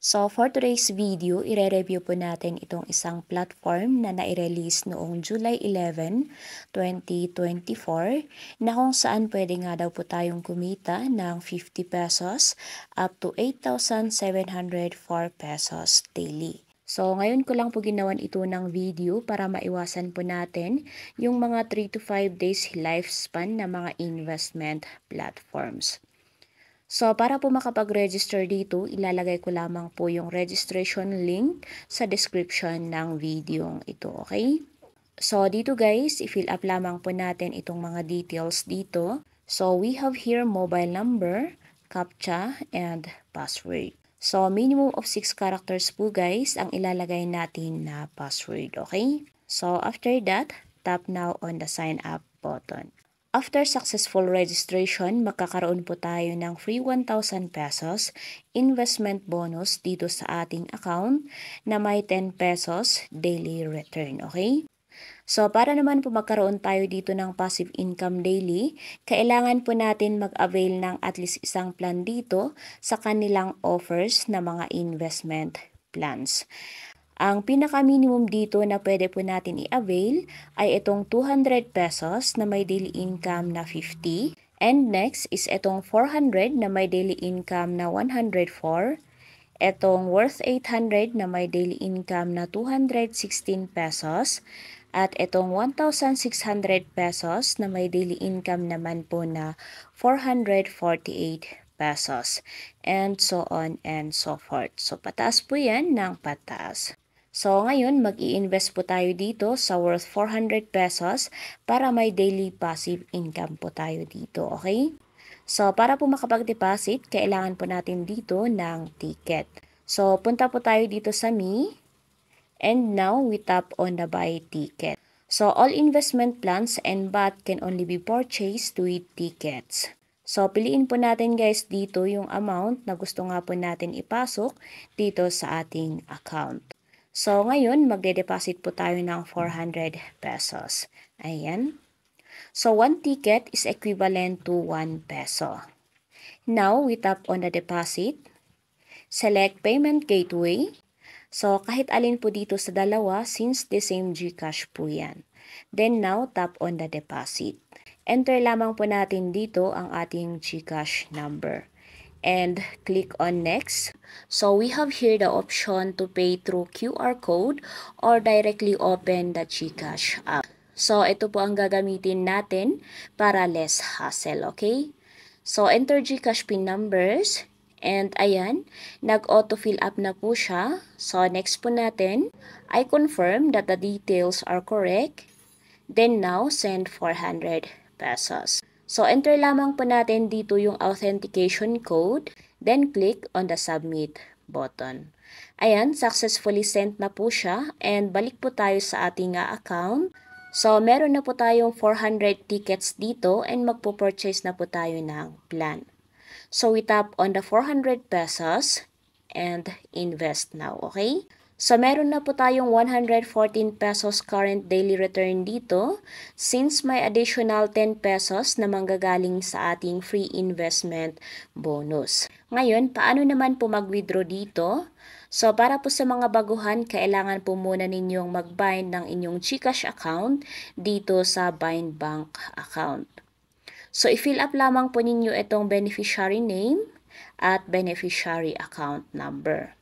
So, for today's video, ire-review po natin itong isang platform na nai-release noong July 11, 2024 na kung saan pwede nga daw po tayong kumita ng 50 pesos up to 8,704 pesos daily. So, ngayon ko lang po ginawan ito ng video para maiwasan po natin yung mga 3 to 5 days lifespan na mga investment platforms. So, para po makapag-register dito, ilalagay ko lamang po yung registration link sa description ng video ito, okay? So, dito guys, i-fill up lamang po natin itong mga details dito. So, we have here mobile number, CAPTCHA, and password. So, minimum of 6 characters po guys ang ilalagay natin na password, okay? So, after that, tap now on the sign up button. After successful registration, magkakaroon po tayo ng free 1,000 pesos investment bonus dito sa ating account na may 10 pesos daily return, okay? So, para naman po magkaroon tayo dito ng passive income daily, kailangan po natin mag-avail ng at least isang plan dito sa kanilang offers na mga investment plans. Ang pinaka-minimum dito na pwede po natin i-avail ay itong 200 pesos na may daily income na 50. And next is itong 400 na may daily income na 104. Itong worth 800 na may daily income na 216 pesos. At itong 1,600 pesos na may daily income naman po na 448 pesos. And so on and so forth. So pataas po yan ng pataas. So ngayon mag invest po tayo dito sa worth 400 pesos para may daily passive income po tayo dito, okay? So para po makapag-deposit, kailangan po natin dito ng ticket. So punta po tayo dito sa Me and now we tap on the buy ticket. So all investment plans and BAT can only be purchased with tickets. So, piliin po natin guys dito yung amount na gusto nga po natin ipasok dito sa ating account. So, ngayon, magde-deposit po tayo ng 400 pesos. Ayan. So, one ticket is equivalent to 1 peso. Now, we tap on the deposit. Select payment gateway. So, kahit alin po dito sa dalawa since the same GCash po yan. Then now, tap on the deposit. Enter lamang po natin dito ang ating GCash number and click on next. So we have here the option to pay through QR code or directly open the GCash app. So ito po ang gagamitin natin para less hassle, okay? So enter GCash PIN numbers and ayan, nag autofill up na po siya. So next po natin, I confirm that the details are correct. Then now send 400 pesos. So, enter lamang po natin dito yung authentication code. Then, click on the submit button. Ayan, successfully sent na po siya. And balik po tayo sa ating uh, account. So, meron na po tayong 400 tickets dito and magpo-purchase na po tayo ng plan. So, we tap on the 400 pesos and invest now, okay? So, meron na po tayong 114 pesos current daily return dito since may additional 10 pesos na manggagaling sa ating free investment bonus. Ngayon, paano naman po mag-withdraw dito? So, para po sa mga baguhan, kailangan po muna ninyong mag-bind ng inyong Gcash account dito sa Bind Bank account. So, i-fill up lamang po ninyo itong beneficiary name at beneficiary account number.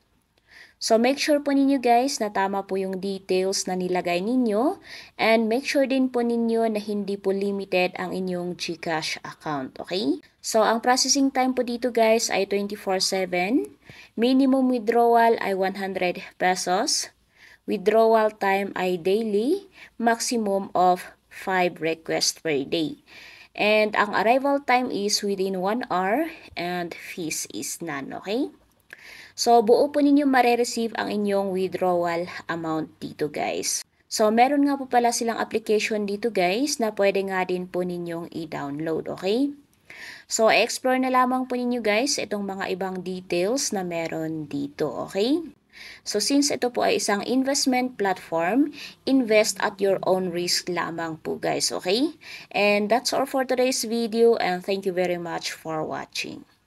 So, make sure po ninyo guys na tama po yung details na nilagay ninyo and make sure din po ninyo na hindi po limited ang inyong GCash account, okay? So, ang processing time po dito guys ay 24-7. Minimum withdrawal ay 100 pesos. Withdrawal time ay daily. Maximum of 5 requests per day. And ang arrival time is within 1 hour and fees is none, okay? So, buo po ninyo marereceive ang inyong withdrawal amount dito guys. So, meron nga po pala silang application dito guys na pwede nga din po ninyong i-download, okay? So, explore na lamang po ninyo guys itong mga ibang details na meron dito, okay? So, since ito po ay isang investment platform, invest at your own risk lamang po guys, okay? And that's all for today's video and thank you very much for watching.